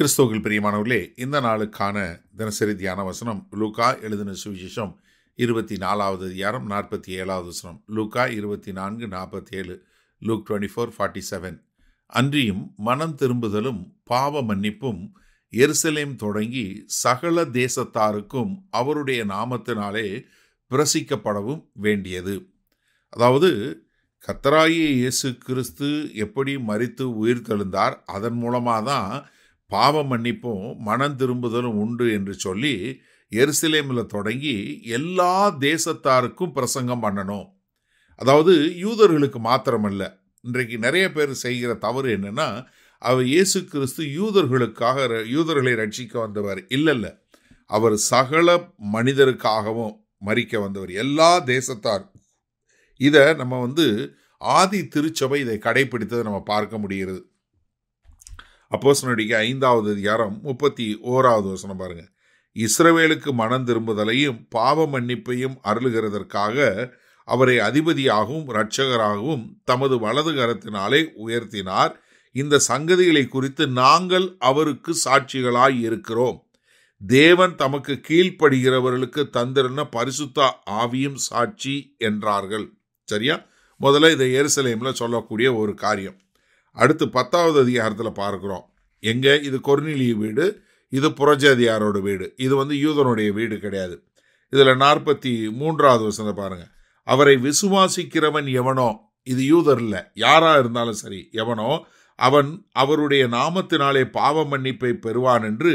கிறிஸ்தவர்கள் பிரியமானவர்களே இந்த நாளுக்கான தினசரி தியான வசனம் லூக்கா எழுதின சுவிசேஷம் இருபத்தி நாலாவது அதிகாரம் நாற்பத்தி ஏழாவது வசனம் லூக்கா இருபத்தி நான்கு நாற்பத்தி ஏழு Luke twenty four forty seven அன்றியும் மனம் திரும்புதலும் பாவ மன்னிப்பும் எருசலேம் தொடங்கி சகல தேசத்தாருக்கும் அவருடைய நாமத்தினாலே பிரசிக்கப்படவும் வேண்டியது அதாவது கத்தராயி இயேசு கிறிஸ்து எப்படி மறித்து உயிர் தெழுந்தார் அதன் மூலமாக தான் பாவ மன்னிப்பும் மனம் திரும்புதலும் உண்டு என்று சொல்லி எருசலேமில் தொடங்கி எல்லா தேசத்தாருக்கும் பிரசங்கம் பண்ணணும் அதாவது யூதர்களுக்கு மாத்திரமல்ல இன்றைக்கு நிறைய பேர் செய்கிற தவறு என்னென்னா அவர் இயேசு கிறிஸ்து யூதர்களுக்காக யூதர்களை ரட்சிக்க வந்தவர் இல்லை இல்லை அவர் சகல மனிதருக்காகவும் மறிக்க வந்தவர் எல்லா தேசத்தார் இதை நம்ம வந்து ஆதி திருச்சபை இதை கடைப்பிடித்ததை நம்ம பார்க்க முடிகிறது நடிகை ஐந்தாவது அதிகாரம் முப்பத்தி ஓராவது வசனம் பாருங்க இஸ்ரவேலுக்கு மனம் திரும்புதலையும் பாவ மன்னிப்பையும் அருளுகிறதற்காக அவரை அதிபதியாகவும் இரட்சகராகவும் தமது வலது கரத்தினாலே உயர்த்தினார் இந்த சங்கதிகளை குறித்து நாங்கள் அவருக்கு சாட்சிகளாய் இருக்கிறோம் தேவன் தமக்கு கீழ்ப்படுகிறவர்களுக்கு தந்திருந்த பரிசுத்த ஆவியும் சாட்சி என்றார்கள் சரியா முதல்ல இதை எருசலேமில் சொல்லக்கூடிய ஒரு காரியம் அடுத்து பத்தாவது அதிகாரத்தில் பார்க்குறோம் எங்கே இது கொர்னிலிய வீடு இது புரஜ அதிகாரோட வீடு இது வந்து யூதனுடைய வீடு கிடையாது இதில் நாற்பத்தி மூன்றாவது வசனத்தை பாருங்கள் அவரை விசுவாசிக்கிறவன் எவனோ இது யூதர் இல்லை யாராக இருந்தாலும் சரி எவனோ அவன் அவருடைய நாமத்தினாலே பாவ மன்னிப்பை பெறுவான் என்று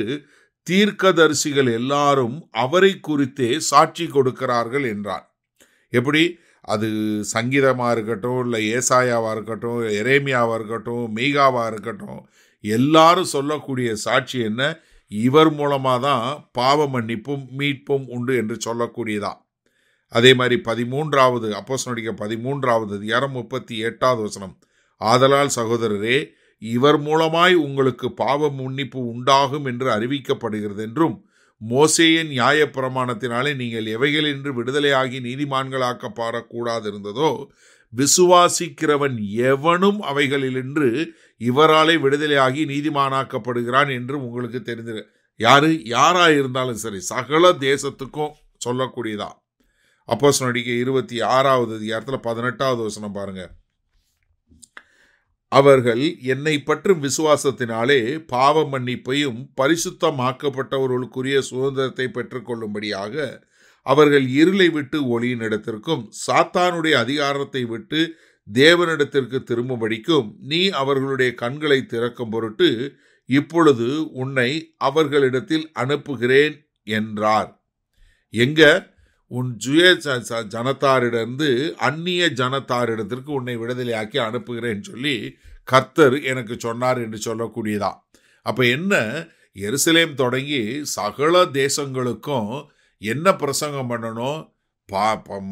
தீர்க்கதரிசிகள் எல்லாரும் அவரை குறித்தே சாட்சி கொடுக்கிறார்கள் என்றான் எப்படி அது சங்கீதமாக இருக்கட்டும் இல்லை ஏசாயாவாக இருக்கட்டும் எரேமியாவாக இருக்கட்டும் மீகாவாக இருக்கட்டும் எல்லாரும் சொல்லக்கூடிய சாட்சி என்ன இவர் மூலமாக தான் பாவ மன்னிப்பும் மீட்பும் உண்டு என்று சொல்லக்கூடியதா அதே மாதிரி பதிமூன்றாவது அப்போஸ் நடிக்க பதிமூன்றாவது இரம் முப்பத்தி எட்டாவது வசனம் ஆதலால் சகோதரரே இவர் மூலமாய் உங்களுக்கு பாவ முன்னிப்பு உண்டாகும் என்று அறிவிக்கப்படுகிறது என்றும் மோசேயின் நியாயப்பிரமாணத்தினாலே நீங்கள் எவைகளின்றி விடுதலையாகி பாடக்கூடாது இருந்ததோ விசுவாசிக்கிறவன் எவனும் அவைகளிலின்று இவராலே விடுதலையாகி நீதிமானாக்கப்படுகிறான் என்று உங்களுக்கு தெரிந்திரு யாரு யாரா இருந்தாலும் சரி சகல தேசத்துக்கும் சொல்லக்கூடியதான் அப்போஸ் நடிகை இருபத்தி ஆறாவது அதிகாரத்தில் பதினெட்டாவது வசனம் பாருங்கள் அவர்கள் என்னை பற்றும் விசுவாசத்தினாலே பாவ மன்னிப்பையும் பரிசுத்தமாக்கப்பட்டவர்களுக்குரிய சுதந்திரத்தை பெற்றுக்கொள்ளும்படியாக அவர்கள் இருளை விட்டு ஒளியினிடத்திற்கும் சாத்தானுடைய அதிகாரத்தை விட்டு தேவனிடத்திற்கு திரும்பும்படிக்கும் நீ அவர்களுடைய கண்களை திறக்கும் பொருட்டு இப்பொழுது உன்னை அவர்களிடத்தில் அனுப்புகிறேன் என்றார் எங்க உன் ஜுய ஜனத்தாரிடந்து அந்நிய ஜனத்தாரிடத்திற்கு உன்னை விடுதலையாக்கி அனுப்புகிறேன்னு சொல்லி கர்த்தர் எனக்கு சொன்னார் என்று சொல்லக்கூடியதா அப்போ என்ன எருசலேம் தொடங்கி சகல தேசங்களுக்கும் என்ன பிரசங்கம் பண்ணணும் பா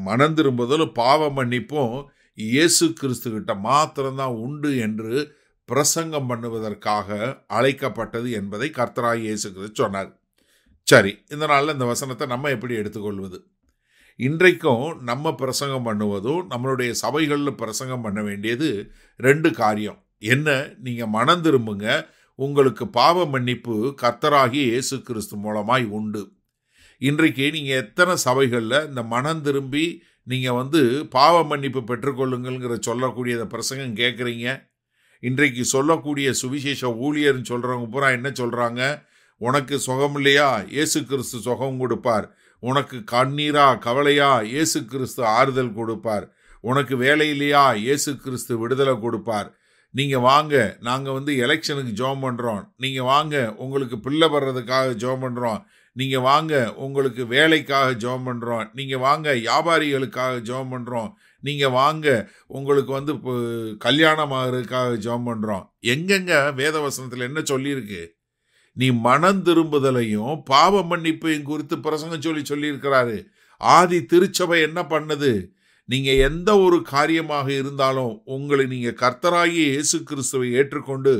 மனம் திரும்புதலும் பாவ மன்னிப்பும் இயேசு கிறிஸ்துக்கிட்ட மாத்திரம்தான் உண்டு என்று பிரசங்கம் பண்ணுவதற்காக அழைக்கப்பட்டது என்பதை கர்த்தராக இயேசு கிறிஸ்து சொன்னார் சரி இந்த நாளில் இந்த வசனத்தை நம்ம எப்படி எடுத்துக்கொள்வது இன்றைக்கும் நம்ம பிரசங்கம் பண்ணுவதும் நம்மளுடைய சபைகளில் பிரசங்கம் பண்ண வேண்டியது ரெண்டு காரியம் என்ன நீங்கள் மனம் திரும்புங்க உங்களுக்கு பாவ மன்னிப்பு கர்த்தராகி இயேசு கிறிஸ்து மூலமாய் உண்டு இன்றைக்கு நீங்கள் எத்தனை சபைகளில் இந்த மனம் திரும்பி நீங்கள் வந்து பாவ மன்னிப்பு பெற்றுக்கொள்ளுங்கிற சொல்லக்கூடியதை பிரசங்கம் கேட்குறீங்க இன்றைக்கு சொல்லக்கூடிய சுவிசேஷ ஊழியர்னு சொல்கிறவங்க பூரா என்ன சொல்கிறாங்க உனக்கு சுகம் இல்லையா இயேசு கிறிஸ்து சுகம் கொடுப்பார் உனக்கு கண்ணீரா கவலையா இயேசு கிறிஸ்து ஆறுதல் கொடுப்பார் உனக்கு வேலை இல்லையா இயேசு கிறிஸ்து விடுதலை கொடுப்பார் நீங்கள் வாங்க நாங்கள் வந்து எலெக்ஷனுக்கு ஜோம் பண்ணுறோம் நீங்கள் வாங்க உங்களுக்கு பிள்ளை வர்றதுக்காக ஜோம் பண்ணுறோம் நீங்கள் வாங்க உங்களுக்கு வேலைக்காக ஜோம் பண்ணுறோம் நீங்கள் வாங்க வியாபாரிகளுக்காக ஜோம் பண்ணுறோம் நீங்கள் வாங்க உங்களுக்கு வந்து கல்யாணம் ஆகிறதுக்காக ஜோம் பண்ணுறோம் எங்கெங்க வேதவசனத்தில் என்ன சொல்லியிருக்கு நீ மனம் திரும்புதலையும் பாவ மன்னிப்பையும் குறித்து பிரசங்கம் சொல்லி சொல்லியிருக்கிறாரு ஆதி திருச்சபை என்ன பண்ணுது நீங்கள் எந்த ஒரு காரியமாக இருந்தாலும் உங்களை நீங்கள் கர்த்தராகி இயேசு கிறிஸ்துவை ஏற்றுக்கொண்டு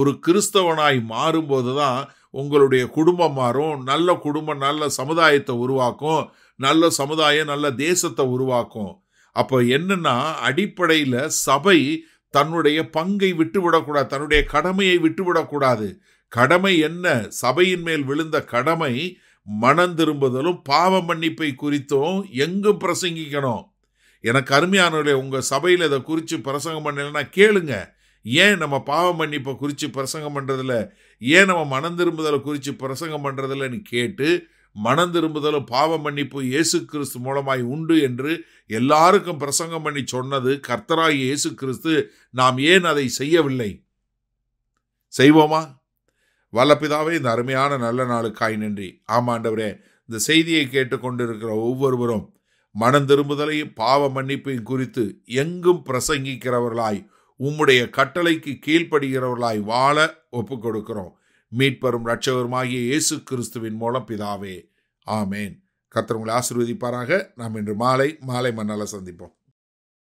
ஒரு கிறிஸ்தவனாய் மாறும்போது தான் உங்களுடைய குடும்பம் மாறும் நல்ல குடும்பம் நல்ல சமுதாயத்தை உருவாக்கும் நல்ல சமுதாயம் நல்ல தேசத்தை உருவாக்கும் அப்போ என்னன்னா அடிப்படையில் சபை தன்னுடைய பங்கை விட்டுவிடக்கூடாது தன்னுடைய கடமையை விட்டுவிடக்கூடாது கடமை என்ன சபையின் மேல் விழுந்த கடமை மனம் திரும்புதலும் பாவ மன்னிப்பை குறித்தும் எங்கும் பிரசங்கிக்கணும் எனக்கு அருமையானவர்களே உங்கள் சபையில் இதை குறித்து பிரசங்கம் பண்ணலைன்னா கேளுங்க ஏன் நம்ம பாவ மன்னிப்பை குறித்து பிரசங்கம் பண்ணுறதில்ல ஏன் நம்ம மனம் திரும்புதலை குறித்து பிரசங்கம் பண்ணுறதில்லன்னு கேட்டு மனம் திரும்புதலும் பாவ மன்னிப்பு இயேசு கிறிஸ்து மூலமாய் உண்டு என்று எல்லாருக்கும் பிரசங்கம் பண்ணி சொன்னது கர்த்தராகி இயேசு கிறிஸ்து நாம் ஏன் அதை செய்யவில்லை செய்வோமா வல்ல பிதாவே இந்த அருமையான நல்ல நாளுக்காய் நன்றி ஆமாண்டவரே இந்த செய்தியை கேட்டுக்கொண்டிருக்கிற ஒவ்வொருவரும் மனம் திரும்புதலையும் பாவ மன்னிப்பையும் குறித்து எங்கும் பிரசங்கிக்கிறவர்களாய் உம்முடைய கட்டளைக்கு கீழ்ப்படுகிறவர்களாய் வாழ ஒப்பு கொடுக்கிறோம் மீட்பெறும் இரட்சகருமாகிய இயேசு கிறிஸ்துவின் மூலம் பிதாவே ஆமேன் கத்தர் ஆசிர்வதிப்பாராக நாம் இன்று மாலை மாலை மண்ணால் சந்திப்போம்